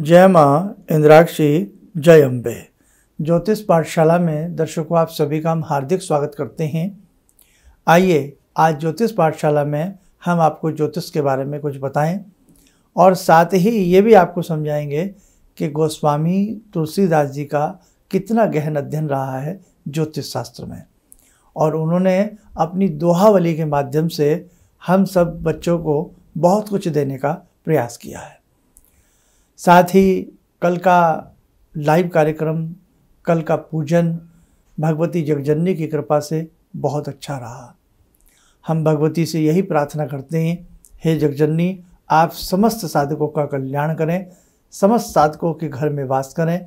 जय माँ इंद्राक्षी जय अम्बे ज्योतिष पाठशाला में दर्शकों आप सभी का हम हार्दिक स्वागत करते हैं आइए आज ज्योतिष पाठशाला में हम आपको ज्योतिष के बारे में कुछ बताएं और साथ ही ये भी आपको समझाएंगे कि गोस्वामी तुलसीदास जी का कितना गहन अध्ययन रहा है ज्योतिष शास्त्र में और उन्होंने अपनी दोहावली के माध्यम से हम सब बच्चों को बहुत कुछ देने का प्रयास किया है साथ ही कल का लाइव कार्यक्रम कल का पूजन भगवती जगजननी की कृपा से बहुत अच्छा रहा हम भगवती से यही प्रार्थना करते हैं हे जगजननी आप समस्त साधकों का कल्याण करें समस्त साधकों के घर में वास करें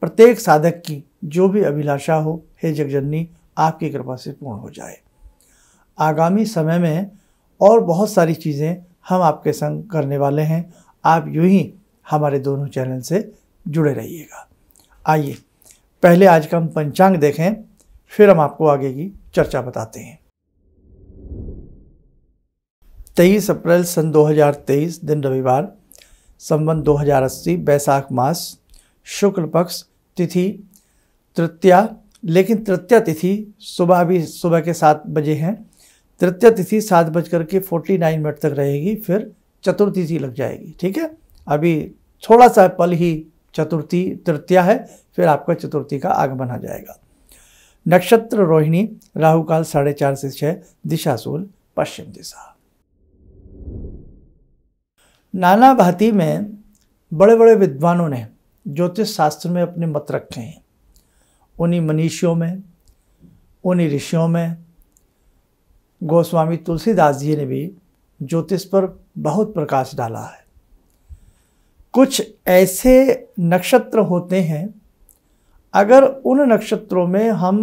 प्रत्येक साधक की जो भी अभिलाषा हो हे जगजननी आपकी कृपा से पूर्ण हो जाए आगामी समय में और बहुत सारी चीज़ें हम आपके संग करने वाले हैं आप यूं ही हमारे दोनों चैनल से जुड़े रहिएगा आइए पहले आज का हम पंचांग देखें फिर हम आपको आगे की चर्चा बताते हैं तेईस अप्रैल सन 2023 दिन रविवार संबंध 2080 बैसाख मास शुक्ल पक्ष तिथि तृतीया लेकिन तृतीया तिथि सुबह भी सुबह के सात बजे हैं तृतीया तिथि सात बजकर के फोर्टी नाइन मिनट तक रहेगी फिर चतुर्थी सी लग जाएगी ठीक है अभी थोड़ा सा पल ही चतुर्थी तृतीया है फिर आपका चतुर्थी का आगमन आ जाएगा नक्षत्र रोहिणी राहु काल साढ़े चार से छः दिशाशूल पश्चिम दिशा नाना भाती में बड़े बड़े विद्वानों ने ज्योतिष शास्त्र में अपने मत रखे हैं उन्हीं मनीषियों में उन्हीं ऋषियों में गोस्वामी तुलसीदास जी ने भी ज्योतिष पर बहुत प्रकाश डाला है कुछ ऐसे नक्षत्र होते हैं अगर उन नक्षत्रों में हम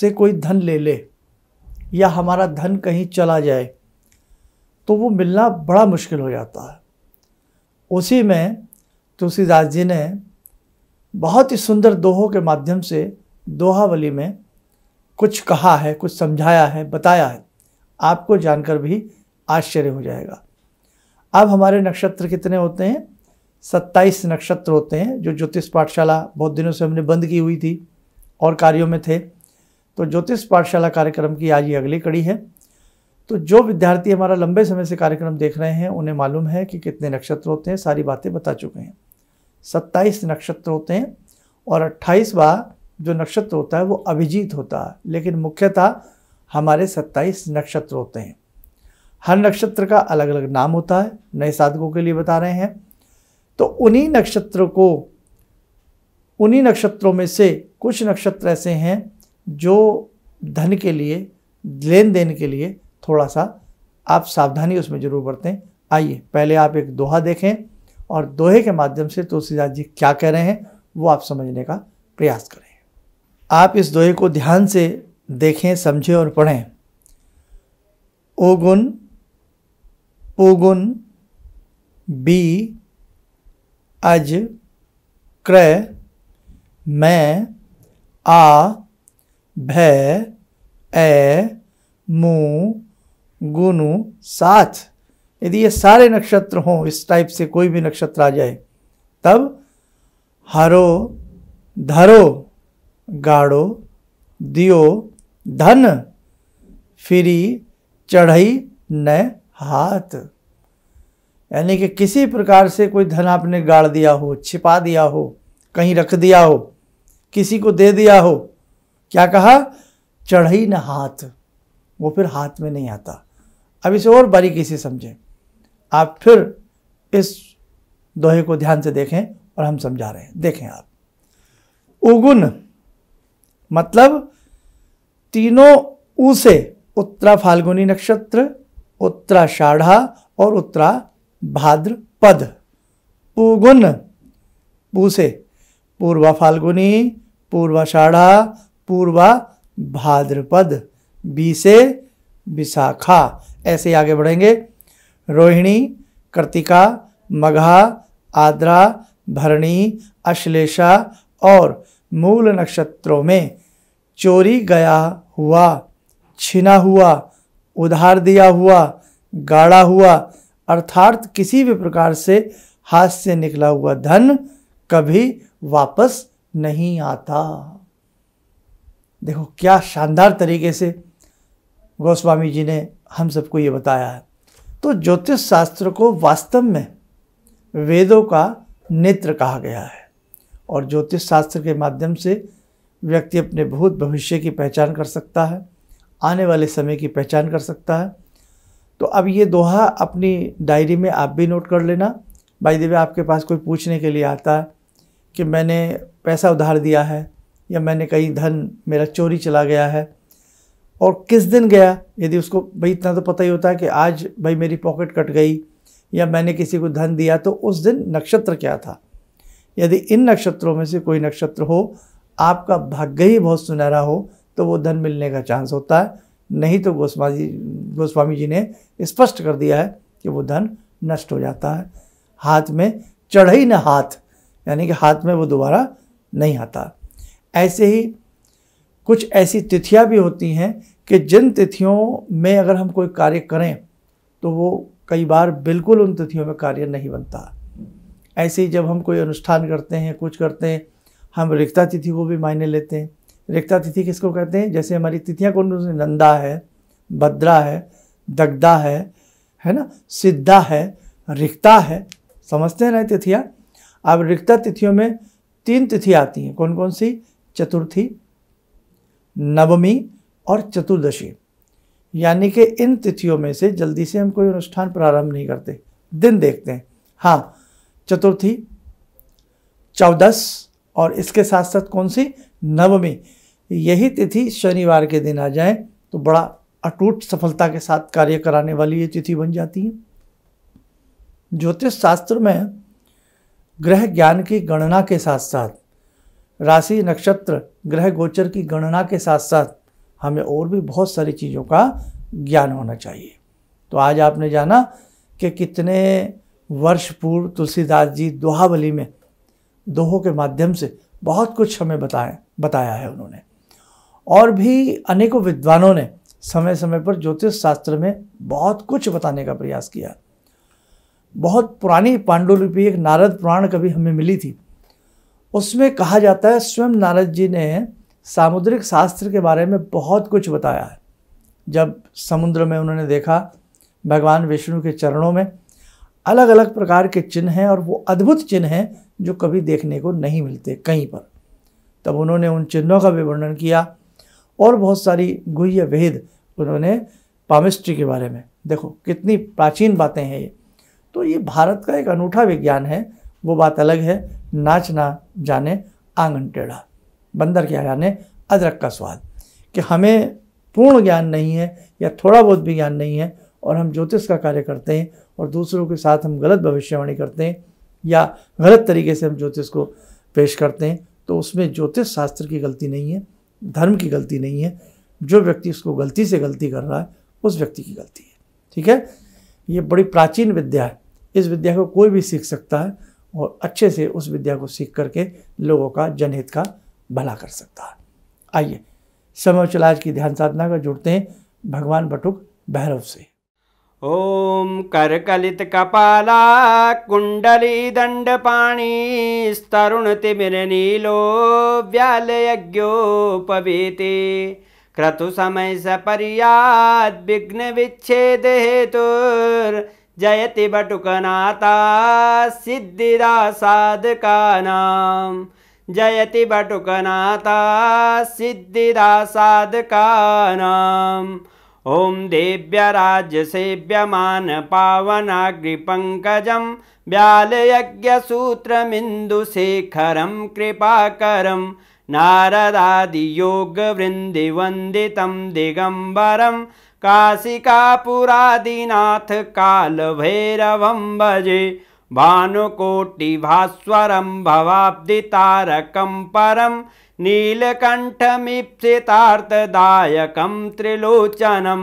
से कोई धन ले ले या हमारा धन कहीं चला जाए तो वो मिलना बड़ा मुश्किल हो जाता है उसी में तुलसीदास जी ने बहुत ही सुंदर दोहों के माध्यम से दोहावली में कुछ कहा है कुछ समझाया है बताया है आपको जानकर भी आश्चर्य हो जाएगा अब हमारे नक्षत्र कितने होते हैं सत्ताईस नक्षत्र होते हैं जो ज्योतिष पाठशाला बहुत दिनों से हमने बंद की हुई थी और कार्यों में थे तो ज्योतिष पाठशाला कार्यक्रम की आज ये अगली कड़ी है तो जो विद्यार्थी हमारा लंबे समय से कार्यक्रम देख रहे हैं उन्हें मालूम है कि कितने नक्षत्र होते हैं सारी बातें बता चुके हैं सत्ताईस नक्षत्र होते हैं और अट्ठाईसवा जो नक्षत्र होता है वो अभिजीत होता है लेकिन मुख्यतः हमारे सत्ताईस नक्षत्र होते हैं हर नक्षत्र का अलग अलग नाम होता है नए साधकों के लिए बता रहे हैं तो उन्हीं नक्षत्र को उन्हीं नक्षत्रों में से कुछ नक्षत्र ऐसे हैं जो धन के लिए लेन देन के लिए थोड़ा सा आप सावधानी उसमें ज़रूर बरतें आइए पहले आप एक दोहा देखें और दोहे के माध्यम से तुलसीदास जी क्या कह रहे हैं वो आप समझने का प्रयास करें आप इस दोहे को ध्यान से देखें समझें और पढ़ें ओ गुण पुगुन बी अज क्र मैं आ भय ए मु गुनु साथ यदि ये सारे नक्षत्र हों इस टाइप से कोई भी नक्षत्र आ जाए तब हरो धरो गाड़ो दियो धन फिरी चढ़ई न हाथ यानी कि किसी प्रकार से कोई धन आपने गाड़ दिया हो छिपा दिया हो कहीं रख दिया हो किसी को दे दिया हो क्या कहा चढ़ई न हाथ वो फिर हाथ में नहीं आता अब इसे और बारीकी से समझें आप फिर इस दोहे को ध्यान से देखें और हम समझा रहे हैं देखें आप उगुन मतलब तीनों ऊ से उत्तरा फाल्गुनी नक्षत्र उत्तराषाढ़ा और उत्तरा भाद्रपद पुगुन पू से पूर्वा फाल्गुनी पूर्वाषाढ़ा पूर्वा भाद्रपद बी से विशाखा ऐसे ही आगे बढ़ेंगे रोहिणी कृतिका मघा आद्रा भरणी अश्लेषा और मूल नक्षत्रों में चोरी गया हुआ छिना हुआ उधार दिया हुआ गाढ़ा हुआ अर्थात किसी भी प्रकार से हाथ से निकला हुआ धन कभी वापस नहीं आता देखो क्या शानदार तरीके से गोस्वामी जी ने हम सबको ये बताया है तो ज्योतिष शास्त्र को वास्तव में वेदों का नेत्र कहा गया है और ज्योतिष शास्त्र के माध्यम से व्यक्ति अपने भूत भविष्य की पहचान कर सकता है आने वाले समय की पहचान कर सकता है तो अब ये दोहा अपनी डायरी में आप भी नोट कर लेना भाई देवे आपके पास कोई पूछने के लिए आता है कि मैंने पैसा उधार दिया है या मैंने कहीं धन मेरा चोरी चला गया है और किस दिन गया यदि उसको भाई इतना तो पता ही होता है कि आज भाई मेरी पॉकेट कट गई या मैंने किसी को धन दिया तो उस दिन नक्षत्र क्या था यदि इन नक्षत्रों में से कोई नक्षत्र हो आपका भाग्य ही बहुत सुनहरा हो तो वो धन मिलने का चांस होता है नहीं तो गोस्वाजी जी गोस्वामी जी ने स्पष्ट कर दिया है कि वो धन नष्ट हो जाता है हाथ में चढ़ई न हाथ यानी कि हाथ में वो दोबारा नहीं आता ऐसे ही कुछ ऐसी तिथियां भी होती हैं कि जिन तिथियों में अगर हम कोई कार्य करें तो वो कई बार बिल्कुल उन तिथियों में कार्य नहीं बनता ऐसे ही जब हम कोई अनुष्ठान करते हैं कुछ करते हैं हम रिक्ता तिथि को भी मायने लेते हैं रिक्ता तिथि किसको कहते हैं जैसे हमारी तिथियाँ कौन कौन नंदा है भद्रा है दगदा है है ना सिद्धा है रिक्ता है समझते हैं ना तिथियाँ अब रिक्ता तिथियों में तीन तिथि आती हैं कौन कौन सी चतुर्थी नवमी और चतुर्दशी यानी कि इन तिथियों में से जल्दी से हम कोई अनुष्ठान प्रारंभ नहीं करते दिन देखते हैं हाँ चतुर्थी चौदस और इसके साथ साथ कौन सी नवमी यही तिथि शनिवार के दिन आ जाए तो बड़ा अटूट सफलता के साथ कार्य कराने वाली ये तिथि बन जाती है ज्योतिष शास्त्र में ग्रह ज्ञान की गणना के साथ साथ राशि नक्षत्र ग्रह गोचर की गणना के साथ साथ हमें और भी बहुत सारी चीज़ों का ज्ञान होना चाहिए तो आज आपने जाना कि कितने वर्ष पूर्व तुलसीदास जी दोहावली में दोहों के माध्यम से बहुत कुछ हमें बताएं बताया है उन्होंने और भी अनेकों विद्वानों ने समय समय पर ज्योतिष शास्त्र में बहुत कुछ बताने का प्रयास किया बहुत पुरानी पांडुलिपि एक नारद पुराण कभी हमें मिली थी उसमें कहा जाता है स्वयं नारद जी ने सामुद्रिक शास्त्र के बारे में बहुत कुछ बताया है जब समुद्र में उन्होंने देखा भगवान विष्णु के चरणों में अलग अलग प्रकार के चिन्ह हैं और वो अद्भुत चिन्ह हैं जो कभी देखने को नहीं मिलते कहीं पर तब उन्होंने उन चिन्हों का भी वर्णन किया और बहुत सारी गुह्य वेद उन्होंने पामिस्ट्री के बारे में देखो कितनी प्राचीन बातें हैं ये तो ये भारत का एक अनूठा विज्ञान है वो बात अलग है नाच ना जाने आंगन टेढ़ा बंदर क्या जाने अदरक का स्वाद कि हमें पूर्ण ज्ञान नहीं है या थोड़ा बहुत भी ज्ञान नहीं है और हम ज्योतिष का कार्य करते हैं और दूसरों के साथ हम गलत भविष्यवाणी करते हैं या गलत तरीके से हम ज्योतिष को पेश करते हैं तो उसमें ज्योतिष शास्त्र की गलती नहीं है धर्म की गलती नहीं है जो व्यक्ति उसको गलती से गलती कर रहा है उस व्यक्ति की गलती है ठीक है ये बड़ी प्राचीन विद्या है इस विद्या को कोई भी सीख सकता है और अच्छे से उस विद्या को सीख करके लोगों का जनहित का भला कर सकता है आइए समय चलाज की ध्यान साधना का जुड़ते हैं भगवान बटुक भैरव से ॐ करकलितकपाला कुण्डलीदण्डपाणीस्तरुणतिमिरनीलो व्यालयज्ञोपवीति क्रतुसमय सपर्याद्विघ्नविच्छेदहेतुर्जयति बटुकनाता सिद्धिदासादकानां जयति बटुकनाता सिद्धिदासादकानाम् ॐ देव्यराजसेव्यमानपावनाग्रिपङ्कजं व्यालयज्ञसूत्रमिन्दुशेखरं कृपाकरं नारदादियोगवृन्दिवन्दितं दिगम्बरं कालभैरवं भजे भानुकोटिभास्वरं भवाब्धितारकं परम् नीलकण्ठमीप्सितार्थदायकं त्रिलोचनं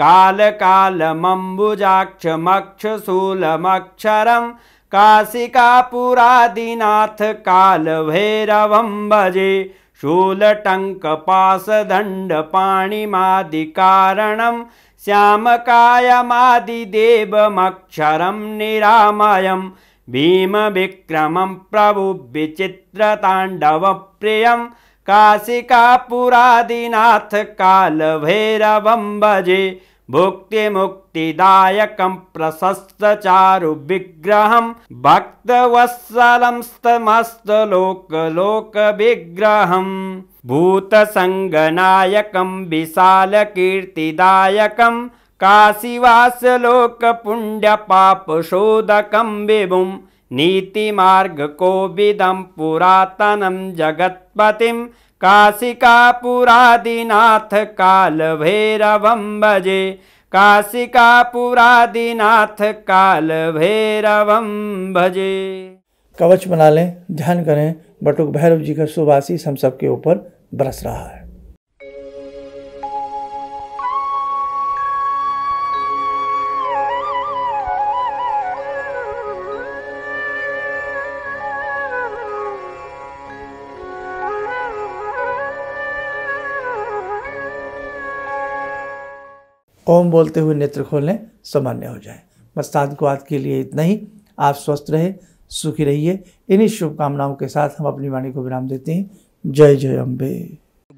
कालकालमम्बुजाक्षमक्षशूलमक्षरं काशिकापुरादिनाथ कालभैरवं भजे शूलटङ्कपाशदण्डपाणिमादिकारणं श्यामकायमादिदेवमक्षरं निरामयम् भीमविक्रमं प्रभु विचित्र ताण्डवप्रियम् काशिका कालभैरवं भजे भुक्तिमुक्तिदायकं मुक्तिदायकम् प्रशस्त चारु विग्रहम् भक्तवत्सलंस्तमस्त लोक पुण्य पाप नीति मार्ग को काशीवास्यलोकपुण्ड्यपापशोधकं काशी का पुरादिनाथ काल भैरवम भजे पुरादिनाथ काल भैरवम भजे कवच बना लें ध्यान करें बटुक भैरव जी का सुबासी हम सबके ऊपर बरस रहा है ओम बोलते हुए नेत्र खोल लें सामान्य हो जाए बस साध को आज के लिए इतना ही आप स्वस्थ रहे सुखी रहिए इन्हीं शुभकामनाओं के साथ हम अपनी वाणी को विराम देते हैं जय जय अम्बे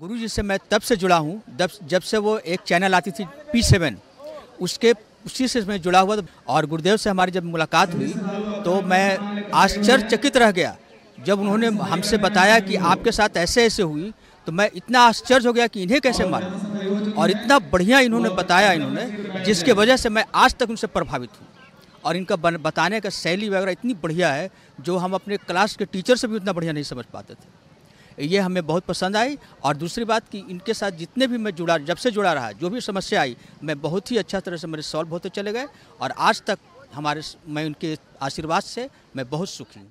गुरु जी से मैं तब से जुड़ा हूँ जब से वो एक चैनल आती थी पी सेवन उसके उसी से मैं जुड़ा हुआ और गुरुदेव से हमारी जब मुलाकात हुई तो मैं आश्चर्यचकित रह गया जब उन्होंने हमसे बताया कि आपके साथ ऐसे ऐसे हुई तो मैं इतना आश्चर्य हो गया कि इन्हें कैसे मालूम और इतना बढ़िया इन्होंने बताया इन्होंने जिसके वजह से मैं आज तक उनसे प्रभावित हूँ और इनका बन, बताने का शैली वगैरह इतनी बढ़िया है जो हम अपने क्लास के टीचर से भी उतना बढ़िया नहीं समझ पाते थे ये हमें बहुत पसंद आई और दूसरी बात कि इनके साथ जितने भी मैं जुड़ा जब से जुड़ा रहा जो भी समस्या आई मैं बहुत ही अच्छा तरह से मेरे सॉल्व होते चले गए और आज तक हमारे मैं उनके आशीर्वाद से मैं बहुत सुखी हूँ